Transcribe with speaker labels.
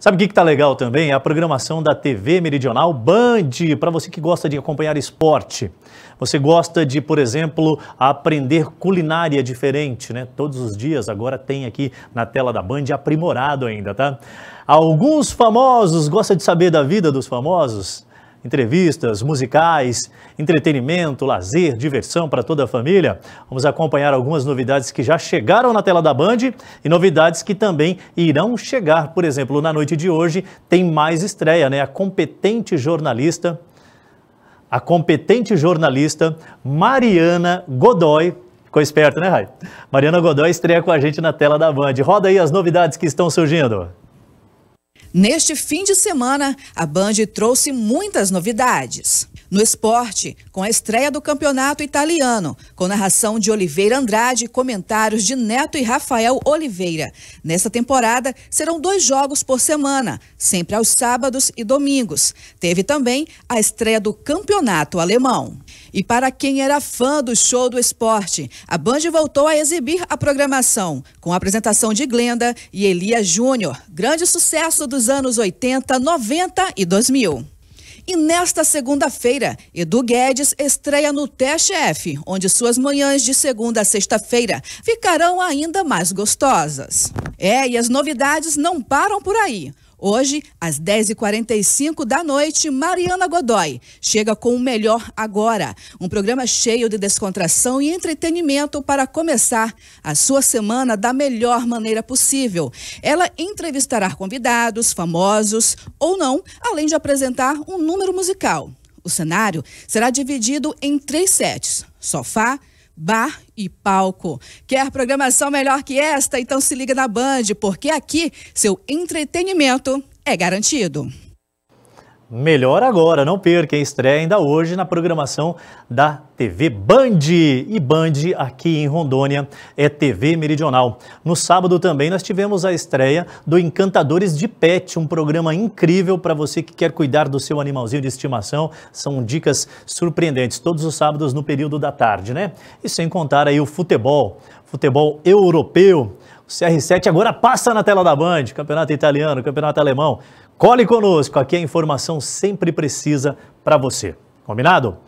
Speaker 1: Sabe o que está legal também? É a programação da TV Meridional Band, para você que gosta de acompanhar esporte. Você gosta de, por exemplo, aprender culinária diferente, né? Todos os dias agora tem aqui na tela da Band aprimorado ainda, tá? Alguns famosos, gosta de saber da vida dos famosos? entrevistas, musicais, entretenimento, lazer, diversão para toda a família. Vamos acompanhar algumas novidades que já chegaram na tela da Band e novidades que também irão chegar. Por exemplo, na noite de hoje tem mais estreia, né? A competente jornalista a competente jornalista Mariana Godoy Ficou esperto, né, Rai? Mariana Godoy estreia com a gente na tela da Band. Roda aí as novidades que estão surgindo.
Speaker 2: Neste fim de semana, a Band trouxe muitas novidades. No esporte, com a estreia do campeonato italiano, com narração de Oliveira Andrade e comentários de Neto e Rafael Oliveira. Nesta temporada, serão dois jogos por semana, sempre aos sábados e domingos. Teve também a estreia do campeonato alemão. E para quem era fã do show do esporte, a Band voltou a exibir a programação, com a apresentação de Glenda e Elia Júnior. Grande sucesso dos anos 80, 90 e 2000. E nesta segunda-feira, Edu Guedes estreia no TSF, onde suas manhãs de segunda a sexta-feira ficarão ainda mais gostosas. É, e as novidades não param por aí. Hoje, às 10h45 da noite, Mariana Godoy chega com o Melhor Agora, um programa cheio de descontração e entretenimento para começar a sua semana da melhor maneira possível. Ela entrevistará convidados, famosos ou não, além de apresentar um número musical. O cenário será dividido em três sets: sofá, bar e palco. Quer programação melhor que esta? Então se liga na Band, porque aqui seu entretenimento é garantido.
Speaker 1: Melhor agora, não perca, a estreia ainda hoje na programação da TV Band. E Band aqui em Rondônia é TV Meridional. No sábado também nós tivemos a estreia do Encantadores de Pet, um programa incrível para você que quer cuidar do seu animalzinho de estimação. São dicas surpreendentes, todos os sábados no período da tarde, né? E sem contar aí o futebol, futebol europeu. O CR7 agora passa na tela da Band, campeonato italiano, campeonato alemão. Cole conosco, aqui a informação sempre precisa para você. Combinado?